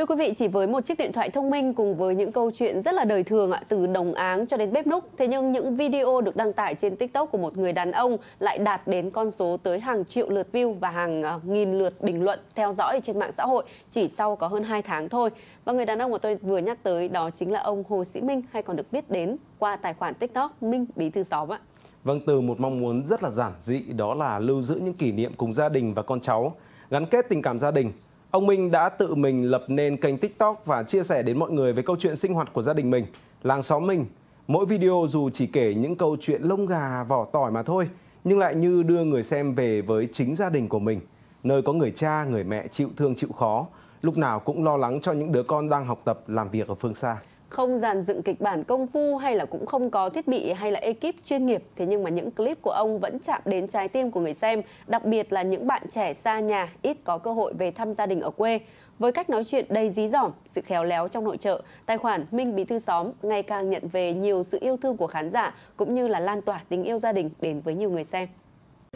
Thưa quý vị, chỉ với một chiếc điện thoại thông minh cùng với những câu chuyện rất là đời thường ạ, từ đồng áng cho đến bếp núc, thế nhưng những video được đăng tải trên TikTok của một người đàn ông lại đạt đến con số tới hàng triệu lượt view và hàng ờ, nghìn lượt bình luận theo dõi trên mạng xã hội chỉ sau có hơn 2 tháng thôi. Và người đàn ông mà tôi vừa nhắc tới đó chính là ông Hồ Sĩ Minh hay còn được biết đến qua tài khoản TikTok Minh Bí Thư Xóm ạ. Vâng, từ một mong muốn rất là giản dị đó là lưu giữ những kỷ niệm cùng gia đình và con cháu, gắn kết tình cảm gia đình Ông Minh đã tự mình lập nên kênh TikTok và chia sẻ đến mọi người về câu chuyện sinh hoạt của gia đình mình, làng xóm mình. Mỗi video dù chỉ kể những câu chuyện lông gà, vỏ tỏi mà thôi, nhưng lại như đưa người xem về với chính gia đình của mình, nơi có người cha, người mẹ chịu thương chịu khó, lúc nào cũng lo lắng cho những đứa con đang học tập, làm việc ở phương xa không dàn dựng kịch bản công phu hay là cũng không có thiết bị hay là ekip chuyên nghiệp thế nhưng mà những clip của ông vẫn chạm đến trái tim của người xem đặc biệt là những bạn trẻ xa nhà ít có cơ hội về thăm gia đình ở quê với cách nói chuyện đầy dí dỏm sự khéo léo trong nội trợ tài khoản minh bí thư xóm ngày càng nhận về nhiều sự yêu thương của khán giả cũng như là lan tỏa tình yêu gia đình đến với nhiều người xem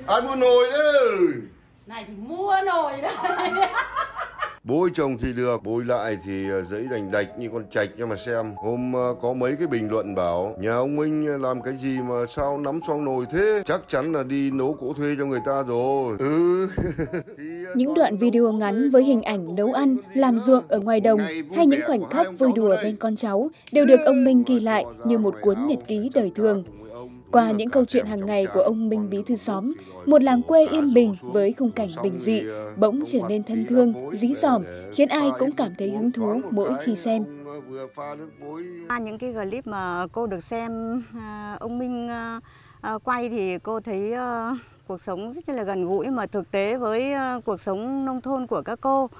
ai mua nồi đấy này thì mua nồi đấy bôi trồng thì được bôi lại thì ờ, dẫy đành đạch như con chạch cho mà xem hôm ờ, có mấy cái bình luận bảo nhà ông minh làm cái gì mà sao nắm xoong nồi thế chắc chắn là đi nấu cỗ thuê cho người ta rồi ừ ờ, những đoạn video ngắn với hình ảnh nấu ăn làm ruộng ở ngoài đồng hay những khoảnh khắc vui đùa bên con cháu đều được ông minh ghi lại như một cuốn nhật ký đời thường qua những câu chuyện hàng ngày của ông Minh Bí Thư Xóm, một làng quê yên bình với khung cảnh bình dị bỗng trở nên thân thương, dí dỏm, khiến ai cũng cảm thấy hứng thú mỗi khi xem. Qua những cái clip mà cô được xem à, ông Minh à, à, quay thì cô thấy cuộc sống rất là gần gũi mà thực tế với cuộc sống nông thôn của các cô.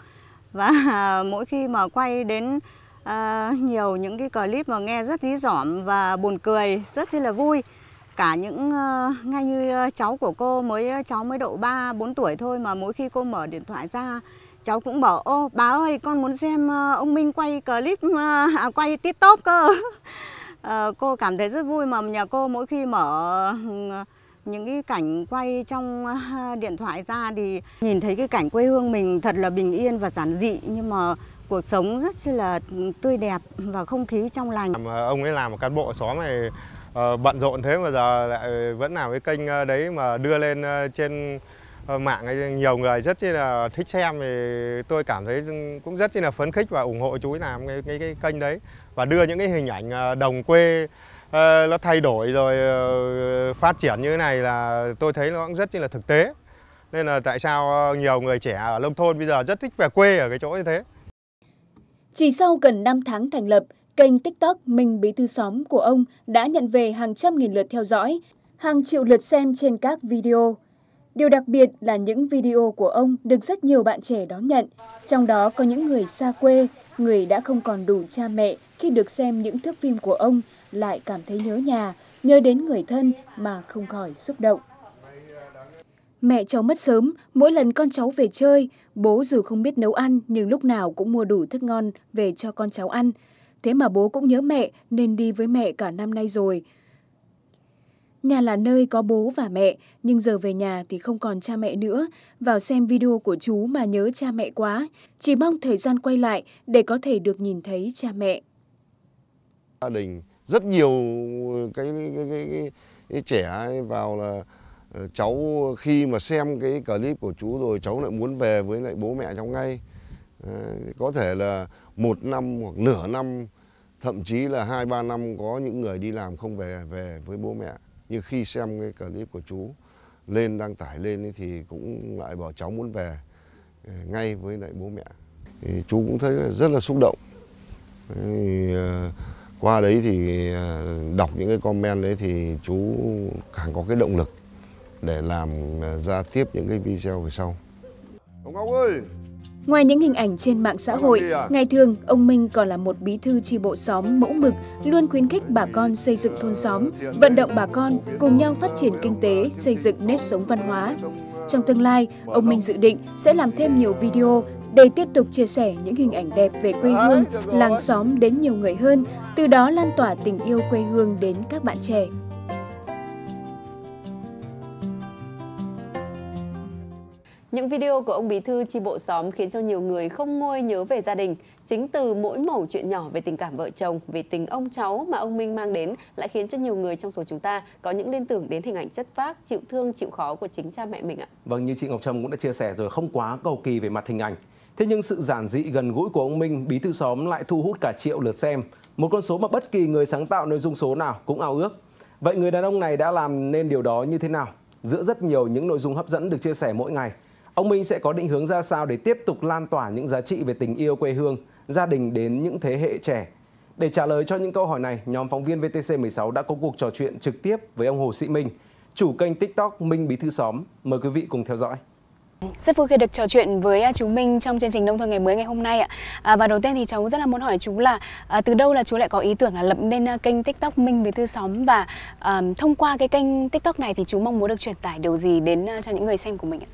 Và mỗi khi mà quay đến à, nhiều những cái clip mà nghe rất dí dỏm và buồn cười, rất là vui cả những ờ, ngay như ờ, cháu của cô mới ờ, cháu mới độ 3 4 tuổi thôi mà mỗi khi cô mở điện thoại ra cháu cũng bảo ô bà ơi con muốn xem ông Minh quay clip à, quay TikTok cơ. à, cô cảm thấy rất vui mà nhà cô mỗi khi mở những cái cảnh quay trong điện thoại ra thì nhìn thấy cái cảnh quê hương mình thật là bình yên và giản dị nhưng mà cuộc sống rất là tươi đẹp và không khí trong lành. Ông ấy làm một cán bộ xóm này Ờ, bận rộn thế mà giờ lại vẫn làm cái kênh ờ, đấy mà đưa lên ờ, trên mạng ấy, nhiều người rất là thích xem thì tôi cảm thấy cũng rất là phấn khích và ủng hộ chú làm cái, cái, cái kênh đấy và đưa những cái hình ảnh đồng quê nó thay đổi rồi phát triển như thế này là tôi thấy nó cũng rất là thực tế nên là tại sao nhiều người trẻ ở nông thôn bây giờ rất thích về quê ở cái chỗ như thế chỉ sau gần 5 tháng thành lập Kênh TikTok minh Bí Thư Xóm của ông đã nhận về hàng trăm nghìn lượt theo dõi, hàng triệu lượt xem trên các video. Điều đặc biệt là những video của ông được rất nhiều bạn trẻ đón nhận, trong đó có những người xa quê, người đã không còn đủ cha mẹ khi được xem những thước phim của ông lại cảm thấy nhớ nhà, nhớ đến người thân mà không khỏi xúc động. Mẹ cháu mất sớm, mỗi lần con cháu về chơi, bố dù không biết nấu ăn nhưng lúc nào cũng mua đủ thức ngon về cho con cháu ăn. Thế mà bố cũng nhớ mẹ nên đi với mẹ cả năm nay rồi. Nhà là nơi có bố và mẹ, nhưng giờ về nhà thì không còn cha mẹ nữa. Vào xem video của chú mà nhớ cha mẹ quá. Chỉ mong thời gian quay lại để có thể được nhìn thấy cha mẹ. Gia đình rất nhiều cái, cái, cái, cái, cái trẻ vào là ờ, cháu khi mà xem cái clip của chú rồi cháu lại muốn về với lại bố mẹ trong ngay. Ờ, có thể là một năm hoặc nửa năm thậm chí là hai ba năm có những người đi làm không về về với bố mẹ nhưng khi xem cái clip của chú lên đăng tải lên thì cũng lại bảo cháu muốn về ừ, ngay với lại bố mẹ thì chú cũng thấy rất là xúc động thì, ờ, qua đấy thì ờ, đọc những cái comment đấy thì chú càng có cái động lực để làm ờ, ra tiếp những cái video về sau ông Ngọc ơi Ngoài những hình ảnh trên mạng xã hội, ngày thường ông Minh còn là một bí thư tri bộ xóm mẫu mực, luôn khuyến khích bà con xây dựng thôn xóm, vận động bà con cùng nhau phát triển kinh tế, xây dựng nếp sống văn hóa. Trong tương lai, ông Minh dự định sẽ làm thêm nhiều video để tiếp tục chia sẻ những hình ảnh đẹp về quê hương, làng xóm đến nhiều người hơn, từ đó lan tỏa tình yêu quê hương đến các bạn trẻ. Những video của ông bí thư chi bộ xóm khiến cho nhiều người không ngôi nhớ về gia đình. Chính từ mỗi mẩu chuyện nhỏ về tình cảm vợ chồng, về tình ông cháu mà ông Minh mang đến lại khiến cho nhiều người trong số chúng ta có những liên tưởng đến hình ảnh chất phác, chịu thương, chịu khó của chính cha mẹ mình ạ. Vâng, như chị Ngọc Trâm cũng đã chia sẻ rồi, không quá cầu kỳ về mặt hình ảnh. Thế nhưng sự giản dị gần gũi của ông Minh, bí thư xóm lại thu hút cả triệu lượt xem. Một con số mà bất kỳ người sáng tạo nội dung số nào cũng ao ước. Vậy người đàn ông này đã làm nên điều đó như thế nào? Giữa rất nhiều những nội dung hấp dẫn được chia sẻ mỗi ngày, Ông Minh sẽ có định hướng ra sao để tiếp tục lan tỏa những giá trị về tình yêu quê hương, gia đình đến những thế hệ trẻ? Để trả lời cho những câu hỏi này, nhóm phóng viên VTC16 đã có cuộc trò chuyện trực tiếp với ông Hồ Sĩ Minh, chủ kênh TikTok Minh Bí Thư Xóm. Mời quý vị cùng theo dõi. Rất vui khi được trò chuyện với à, chú Minh trong chương trình Nông thôn ngày mới ngày hôm nay ạ. À, và đầu tiên thì cháu rất là muốn hỏi chú là à, từ đâu là chú lại có ý tưởng là lập nên à, kênh TikTok Minh Bí Thư Xóm và à, thông qua cái kênh TikTok này thì chú mong muốn được truyền tải điều gì đến à, cho những người xem của mình ạ?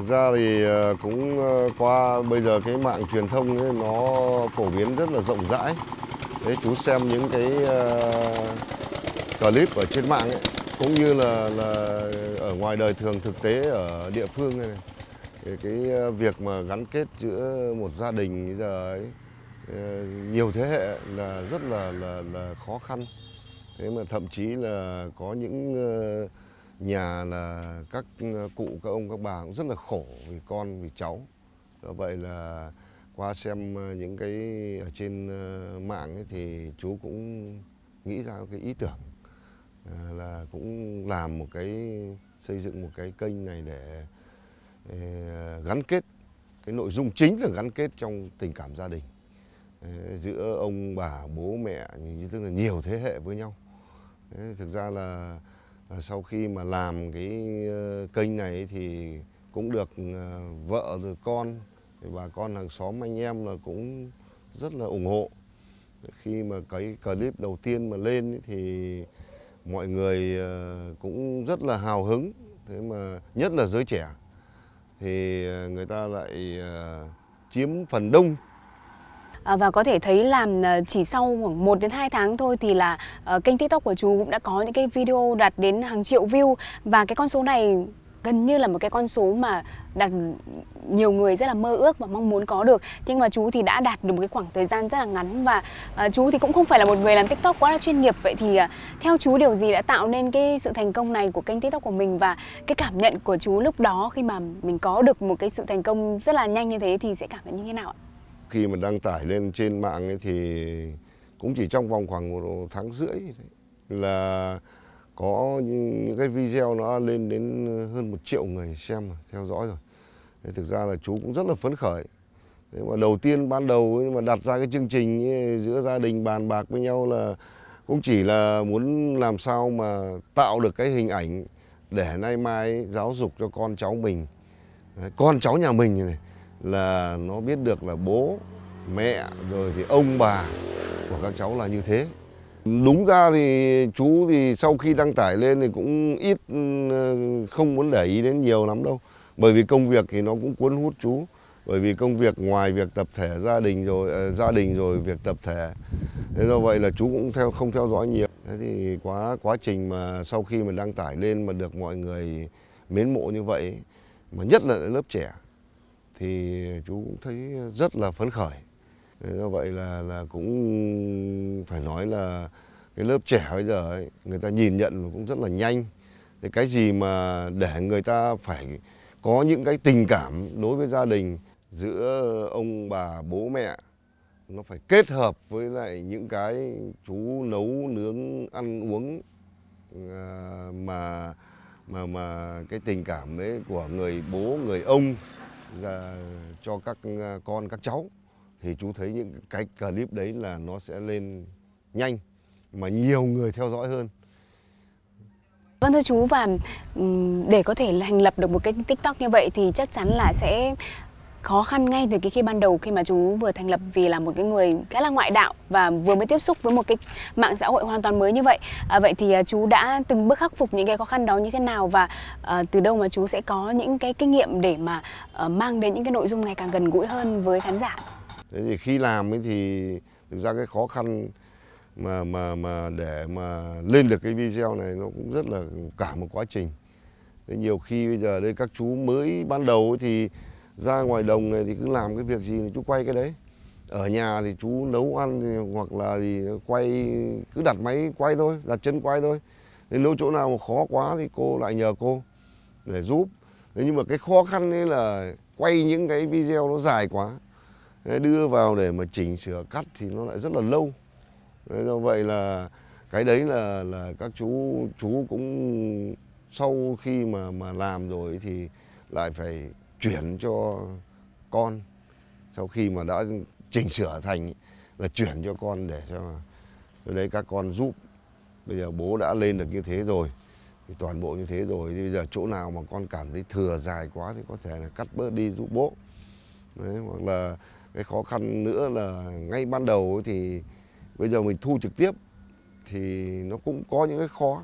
Thực ra thì ờ, cũng ờ, qua bây giờ cái mạng truyền thông ấy, nó phổ biến rất là rộng rãi. Đấy, chú xem những cái ờ, clip ở trên mạng ấy, cũng như là là ở ngoài đời thường thực tế ở địa phương này. này. Cái, cái việc mà gắn kết giữa một gia đình bây giờ ấy, nhiều thế hệ là rất là là, là khó khăn. Thế mà thậm chí là có những uh, nhà là các ờ, cụ các ông các bà cũng rất là khổ vì con vì cháu do vậy là qua xem ờ, những cái ở trên ờ, mạng ấy thì chú cũng nghĩ ra cái ý tưởng là cũng làm một cái xây dựng một cái kênh này để gắn kết cái nội dung chính là gắn kết trong tình cảm gia đình giữa ông bà bố mẹ như tức là nhiều thế hệ với nhau thực ra là sau khi mà làm cái ờ, kênh này thì cũng được ờ, vợ rồi con bà con hàng xóm anh em là cũng rất là ủng hộ khi mà cái clip đầu tiên mà lên thì mọi người ờ, cũng rất là hào hứng thế mà nhất là giới trẻ thì người ta lại chiếm phần đông Ờ, và có thể thấy làm ờ, chỉ sau khoảng 1 đến 2 tháng thôi thì là ờ, kênh TikTok của chú cũng đã có những cái video đạt đến hàng triệu view và cái con số này gần như là một cái con số mà đạt nhiều người rất là mơ ước và mong muốn có được nhưng mà chú thì đã đạt được một cái khoảng thời gian rất là ngắn và chú thì cũng không phải là một người làm tiktok quá là chuyên nghiệp vậy thì theo chú điều gì đã tạo nên cái sự thành công này của kênh tiktok của mình và cái cảm nhận của chú lúc đó khi mà mình có được một cái sự thành công rất là nhanh như thế thì sẽ cảm nhận như thế nào ạ khi mà đăng tải lên trên mạng ấy thì cũng chỉ trong vòng khoảng một tháng rưỡi là có những cái video nó lên đến hơn một triệu người xem theo dõi rồi Thế thực ra là chú cũng rất là phấn khởi Thế mà đầu tiên ban đầu mà đặt ra cái chương trình giữa gia đình bàn bạc với nhau là cũng chỉ là muốn làm sao mà tạo được cái hình ảnh để nay mai giáo dục cho con cháu mình con cháu nhà mình này là nó biết được là bố mẹ rồi thì ông bà của các cháu là như thế đúng ra thì chú thì sau khi đăng tải lên thì cũng ít ừ, không muốn để ý đến nhiều lắm đâu bởi vì công việc thì nó cũng cuốn hút chú bởi vì công việc ngoài việc tập thể gia đình rồi ờ, gia đình rồi việc tập thể thế do vậy là chú cũng theo không theo dõi nhiều thế thì quá quá trình mà sau khi mà đăng tải lên mà được mọi người mến mộ như vậy mà nhất là lớp trẻ thì chú cũng thấy rất là phấn khởi do vậy là là cũng phải nói là cái lớp trẻ bây giờ ấy, người ta nhìn nhận cũng rất là nhanh thì cái gì mà để người ta phải có những cái tình cảm đối với gia đình giữa ông bà bố mẹ nó phải kết hợp với lại những cái chú nấu nướng ăn uống à, mà mà mà cái tình cảm đấy của người bố người ông cho các à, con các cháu thì chú thấy những cái clip đấy là nó sẽ lên nhanh mà nhiều người theo dõi hơn Vâng thưa chú và để có thể thành lập được một cái TikTok như vậy thì chắc chắn là sẽ khó khăn ngay từ cái khi ban đầu khi mà chú vừa thành lập vì là một cái người khá là ngoại đạo và vừa mới tiếp xúc với một cái mạng xã hội hoàn toàn mới như vậy à, vậy thì à, chú đã từng bước khắc phục những cái khó khăn đó như thế nào và à, từ đâu mà chú sẽ có những cái kinh nghiệm để mà à, mang đến những cái nội dung ngày càng gần gũi hơn với khán giả thế thì khi làm ấy thì thực ra cái khó khăn mà mà mà để mà lên được cái video này nó cũng rất là cả một quá trình thế nhiều khi bây giờ đây các chú mới ban đầu thì ra ngoài đồng này thì cứ làm cái việc gì thì chú quay cái đấy ở nhà thì chú nấu ăn hoặc là gì quay cứ đặt máy quay thôi đặt chân quay thôi nên nếu chỗ nào mà khó quá thì cô lại nhờ cô để giúp thế nhưng mà cái khó khăn ấy là quay những cái video nó dài quá đưa vào để mà chỉnh sửa cắt thì nó lại rất là lâu Đấy, do vậy là cái đấy là là các chú chú cũng sau khi mà mà làm rồi thì lại phải chuyển cho con sau khi mà đã chỉnh sửa thành là chuyển cho con để cho cho đấy các con giúp bây giờ bố đã lên được như thế rồi thì toàn bộ như thế rồi thì bây giờ chỗ nào mà con cảm thấy thừa dài quá thì có thể là cắt bớt đi giúp bố đấy, hoặc là cái khó khăn nữa là ngay ban đầu thì bây giờ mình thu trực tiếp thì nó cũng có những cái khó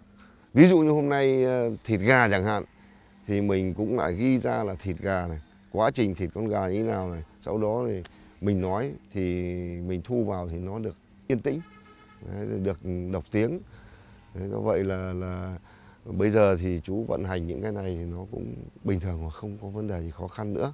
ví dụ như hôm nay ờ, thịt gà chẳng hạn thì mình cũng lại ghi ra là thịt gà này quá trình thịt con gà như thế nào này sau đó thì mình nói thì mình thu vào thì nó được yên tĩnh được đọc tiếng đấy, do vậy là là bây giờ thì chú vận hành những cái này thì nó cũng bình thường mà không có vấn đề gì khó khăn nữa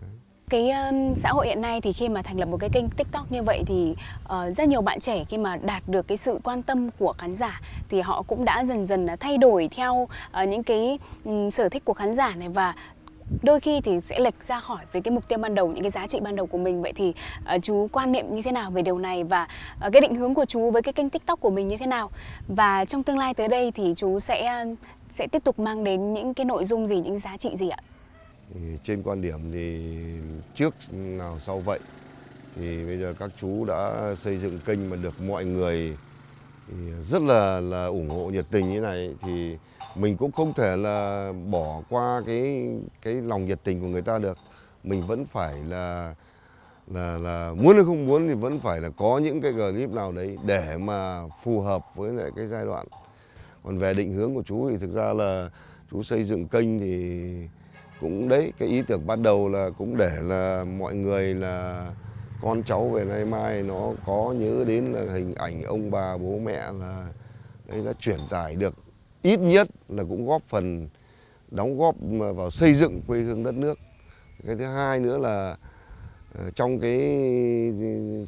đấy cái um, xã hội hiện nay thì khi mà thành lập một cái kênh tiktok như vậy thì uh, rất nhiều bạn trẻ khi mà đạt được cái sự quan tâm của khán giả thì họ cũng đã dần dần thay đổi theo uh, những cái um, sở thích của khán giả này và đôi khi thì sẽ lệch ra khỏi với cái mục tiêu ban đầu những cái giá trị ban đầu của mình vậy thì uh, chú quan niệm như thế nào về điều này và uh, cái định hướng của chú với cái kênh tiktok của mình như thế nào và trong tương lai tới đây thì chú sẽ sẽ tiếp tục mang đến những cái nội dung gì những giá trị gì ạ trên quan điểm thì trước nào sau vậy thì bây giờ các chú đã xây dựng kênh mà được mọi người rất là là ủng hộ nhiệt tình như này thì mình cũng không thể là bỏ qua cái cái lòng nhiệt tình của người ta được mình vẫn phải là là là muốn hay không muốn thì vẫn phải là có những cái clip nào đấy để mà phù hợp với lại cái giai đoạn còn về định hướng của chú thì thực ra là chú xây dựng kênh thì cũng đấy cái ý tưởng ban đầu là cũng để là mọi người là con cháu về nay mai nó có nhớ đến là hình ảnh ông bà bố mẹ là đấy đã truyền tải được ít nhất là cũng góp phần đóng góp vào xây dựng quê hương đất nước cái thứ hai nữa là ờ, trong cái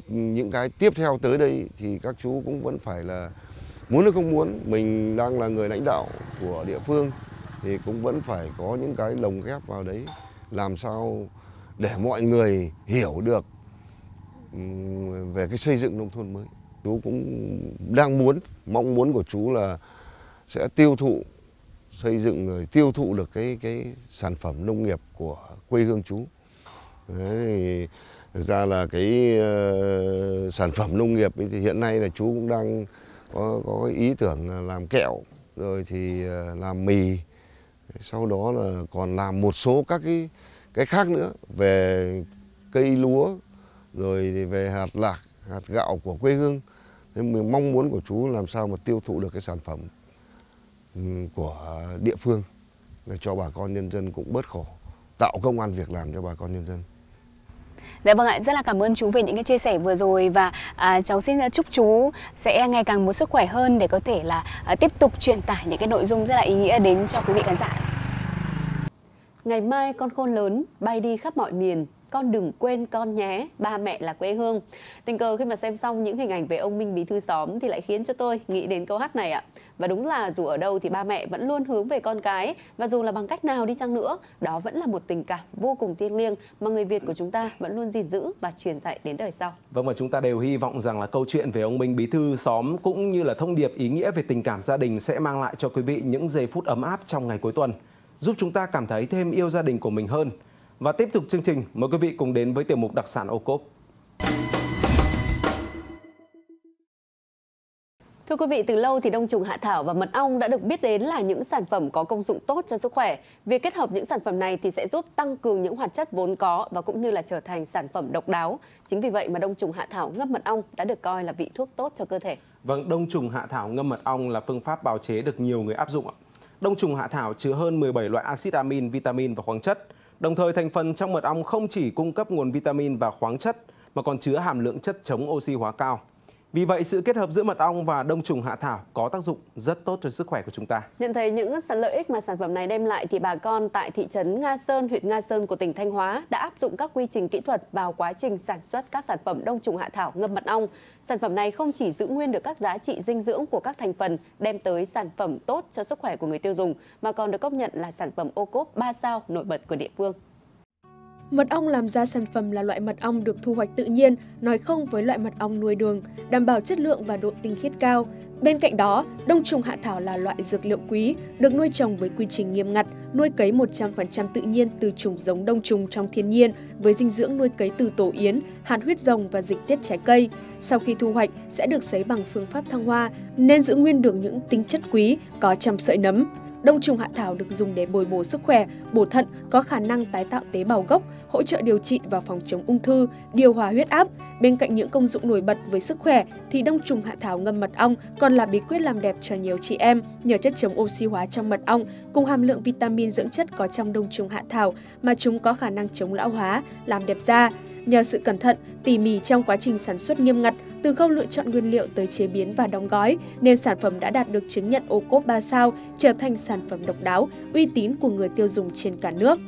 những cái tiếp theo tới đây thì các chú cũng vẫn phải là muốn hay không muốn mình đang là người lãnh đạo của địa phương thì cũng vẫn phải có những cái lồng ghép vào đấy làm sao để mọi người hiểu được về cái xây dựng nông thôn mới chú cũng đang muốn mong muốn của chú là sẽ tiêu thụ xây dựng người tiêu thụ được cái cái sản phẩm nông nghiệp của quê hương chú đấy, thì thực ra là cái uh, sản phẩm nông nghiệp ấy thì hiện nay là chú cũng đang có có ý tưởng làm kẹo rồi thì uh, làm mì sau đó là còn làm một số các cái cái khác nữa về cây lúa rồi thì về hạt lạc hạt gạo của quê hương thế mình mong muốn của chú làm sao mà tiêu thụ được cái sản phẩm ừ, của địa phương để cho bà con nhân dân cũng bớt khổ tạo công an việc làm cho bà con nhân dân Dạ vâng ạ, rất là cảm ơn chú về những cái chia sẻ vừa rồi và à, cháu xin à, chúc chú sẽ ngày càng muốn sức khỏe hơn để có thể là à, tiếp tục truyền tải những cái nội dung rất là ý nghĩa đến cho quý vị khán giả. Ngày mai con khôn lớn bay đi khắp mọi miền con đừng quên con nhé, ba mẹ là quê hương. Tình cờ khi mà xem xong những hình ảnh về ông Minh Bí Thư Xóm thì lại khiến cho tôi nghĩ đến câu hát này ạ. Và đúng là dù ở đâu thì ba mẹ vẫn luôn hướng về con cái và dù là bằng cách nào đi chăng nữa, đó vẫn là một tình cảm vô cùng thiêng liêng mà người Việt của chúng ta vẫn luôn gìn giữ và truyền dạy đến đời sau. Vâng và chúng ta đều hy vọng rằng là câu chuyện về ông Minh Bí Thư Xóm cũng như là thông điệp ý nghĩa về tình cảm gia đình sẽ mang lại cho quý vị những giây phút ấm áp trong ngày cuối tuần giúp chúng ta cảm thấy thêm yêu gia đình của mình hơn và tiếp tục chương trình, mời quý vị cùng đến với tiểu mục đặc sản ô cốp. Thưa quý vị, từ lâu thì đông trùng hạ thảo và mật ong đã được biết đến là những sản phẩm có công dụng tốt cho sức khỏe. Việc kết hợp những sản phẩm này thì sẽ giúp tăng cường những hoạt chất vốn có và cũng như là trở thành sản phẩm độc đáo. Chính vì vậy mà đông trùng hạ thảo ngâm mật ong đã được coi là vị thuốc tốt cho cơ thể. Vâng, đông trùng hạ thảo ngâm mật ong là phương pháp bào chế được nhiều người áp dụng Đông trùng hạ thảo chứa hơn 17 loại axit amin, vitamin và khoáng chất. Đồng thời thành phần trong mật ong không chỉ cung cấp nguồn vitamin và khoáng chất mà còn chứa hàm lượng chất chống oxy hóa cao. Vì vậy, sự kết hợp giữa mật ong và đông trùng hạ thảo có tác dụng rất tốt cho sức khỏe của chúng ta. Nhận thấy những lợi ích mà sản phẩm này đem lại thì bà con tại thị trấn Nga Sơn, huyện Nga Sơn của tỉnh Thanh Hóa đã áp dụng các quy trình kỹ thuật vào quá trình sản xuất các sản phẩm đông trùng hạ thảo ngâm mật ong. Sản phẩm này không chỉ giữ nguyên được các giá trị dinh dưỡng của các thành phần đem tới sản phẩm tốt cho sức khỏe của người tiêu dùng mà còn được công nhận là sản phẩm ô cốp 3 sao nổi bật của địa phương. Mật ong làm ra sản phẩm là loại mật ong được thu hoạch tự nhiên, nói không với loại mật ong nuôi đường, đảm bảo chất lượng và độ tinh khiết cao. Bên cạnh đó, đông trùng hạ thảo là loại dược liệu quý, được nuôi trồng với quy trình nghiêm ngặt, nuôi cấy 100% tự nhiên từ chủng giống đông trùng trong thiên nhiên, với dinh dưỡng nuôi cấy từ tổ yến, hạt huyết rồng và dịch tiết trái cây. Sau khi thu hoạch sẽ được sấy bằng phương pháp thăng hoa, nên giữ nguyên được những tính chất quý có trong sợi nấm. Đông trùng hạ thảo được dùng để bồi bổ sức khỏe, bổ thận, có khả năng tái tạo tế bào gốc, hỗ trợ điều trị và phòng chống ung thư, điều hòa huyết áp. Bên cạnh những công dụng nổi bật với sức khỏe thì đông trùng hạ thảo ngâm mật ong còn là bí quyết làm đẹp cho nhiều chị em nhờ chất chống oxy hóa trong mật ong cùng hàm lượng vitamin dưỡng chất có trong đông trùng hạ thảo mà chúng có khả năng chống lão hóa, làm đẹp da. Nhờ sự cẩn thận, tỉ mỉ trong quá trình sản xuất nghiêm ngặt, từ khâu lựa chọn nguyên liệu tới chế biến và đóng gói, nên sản phẩm đã đạt được chứng nhận ô cốp 3 sao, trở thành sản phẩm độc đáo, uy tín của người tiêu dùng trên cả nước.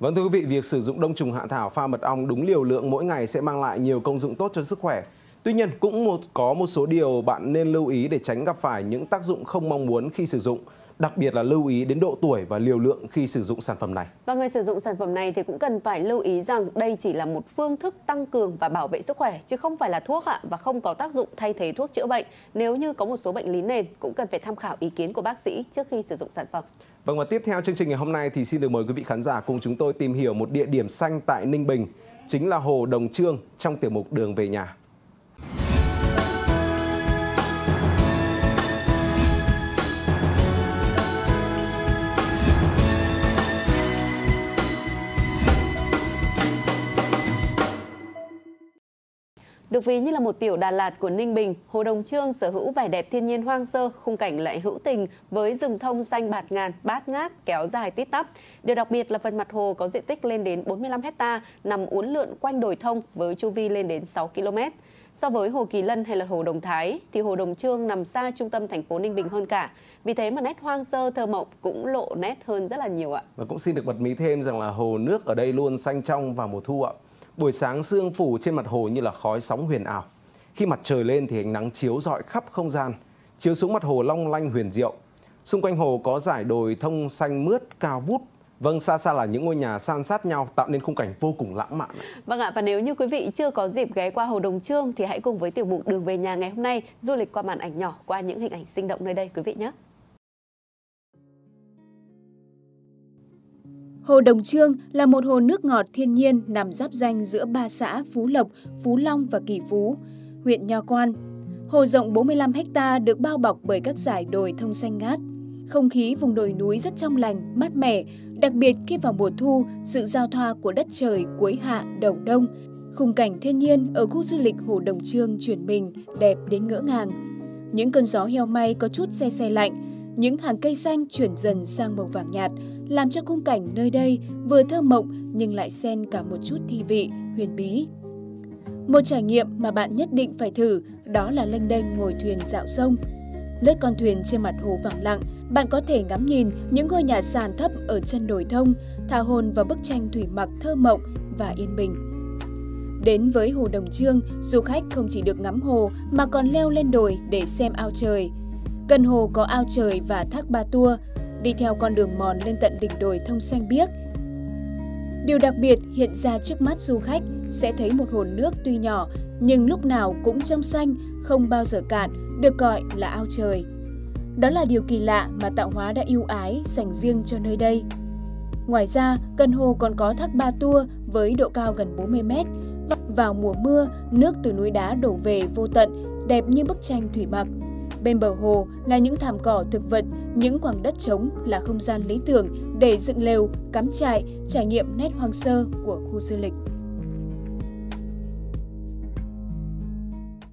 Vâng thưa quý vị, việc sử dụng đông trùng hạ thảo pha mật ong đúng liều lượng mỗi ngày sẽ mang lại nhiều công dụng tốt cho sức khỏe. Tuy nhiên, cũng một, có một số điều bạn nên lưu ý để tránh gặp phải những tác dụng không mong muốn khi sử dụng – đặc biệt là lưu ý đến độ tuổi và liều lượng khi sử dụng sản phẩm này. Và người sử dụng sản phẩm này thì cũng cần phải lưu ý rằng đây chỉ là một phương thức tăng cường và bảo vệ sức khỏe chứ không phải là thuốc ạ và không có tác dụng thay thế thuốc chữa bệnh. Nếu như có một số bệnh lý nền cũng cần phải tham khảo ý kiến của bác sĩ trước khi sử dụng sản phẩm. Vâng và tiếp theo chương trình ngày hôm nay thì xin được mời quý vị khán giả cùng chúng tôi tìm hiểu một địa điểm xanh tại Ninh Bình, chính là hồ Đồng Trương trong tiểu mục Đường về nhà. Được ví như là một tiểu Đà Lạt của Ninh Bình, Hồ Đồng Trương sở hữu vẻ đẹp thiên nhiên hoang sơ, khung cảnh lại hữu tình với rừng thông xanh bạt ngàn, bát ngát, kéo dài tít tắp. Điều đặc biệt là phần mặt hồ có diện tích lên đến 45 hecta, nằm uốn lượn quanh đồi thông với chu vi lên đến 6 km. So với Hồ Kỳ Lân hay là Hồ Đồng Thái thì Hồ Đồng Trương nằm xa trung tâm thành phố Ninh Bình hơn cả. Vì thế mà nét hoang sơ thơ mộng cũng lộ nét hơn rất là nhiều ạ. Và cũng xin được bật mí thêm rằng là hồ nước ở đây luôn xanh trong vào mùa thu ạ. Buổi sáng sương phủ trên mặt hồ như là khói sóng huyền ảo. Khi mặt trời lên thì ánh nắng chiếu rọi khắp không gian, chiếu xuống mặt hồ long lanh huyền diệu. Xung quanh hồ có dải đồi thông xanh mướt cao vút Vâng, xa xa là những ngôi nhà san sát nhau tạo nên khung cảnh vô cùng lãng mạn. Vâng ạ, và nếu như quý vị chưa có dịp ghé qua Hồ Đồng Trương thì hãy cùng với tiểu mục Đường về nhà ngày hôm nay du lịch qua màn ảnh nhỏ qua những hình ảnh sinh động nơi đây quý vị nhé. Hồ Đồng Trương là một hồ nước ngọt thiên nhiên nằm giáp danh giữa ba xã Phú Lộc, Phú Long và Kỳ Phú, huyện Nho Quan. Hồ rộng 45 ha được bao bọc bởi các dải đồi thông xanh ngát. Không khí vùng đồi núi rất trong lành, mát mẻ, đặc biệt khi vào mùa thu, sự giao thoa của đất trời cuối hạ đầu đông. Khung cảnh thiên nhiên ở khu du lịch Hồ Đồng Trương chuyển mình đẹp đến ngỡ ngàng. Những cơn gió heo may có chút xe xe lạnh, những hàng cây xanh chuyển dần sang màu vàng nhạt, làm cho khung cảnh nơi đây vừa thơ mộng nhưng lại xen cả một chút thi vị, huyền bí. Một trải nghiệm mà bạn nhất định phải thử đó là lênh đênh ngồi thuyền dạo sông. Lướt con thuyền trên mặt hồ vẳng lặng, bạn có thể ngắm nhìn những ngôi nhà sàn thấp ở chân đồi thông, thả hồn vào bức tranh thủy mặc thơ mộng và yên bình. Đến với Hồ Đồng Trương, du khách không chỉ được ngắm hồ mà còn leo lên đồi để xem ao trời. Gần hồ có ao trời và thác Ba Tua, đi theo con đường mòn lên tận đỉnh đồi thông xanh biếc. Điều đặc biệt hiện ra trước mắt du khách sẽ thấy một hồ nước tuy nhỏ nhưng lúc nào cũng trong xanh, không bao giờ cạn, được gọi là ao trời. Đó là điều kỳ lạ mà tạo hóa đã yêu ái dành riêng cho nơi đây. Ngoài ra, cần hồ còn có thác Ba Tua với độ cao gần 40 mét. Vào mùa mưa, nước từ núi đá đổ về vô tận, đẹp như bức tranh thủy mặc. Bên bờ hồ là những thảm cỏ thực vật, những khoảng đất trống là không gian lý tưởng để dựng lều, cắm trại, trải nghiệm nét hoang sơ của khu du lịch.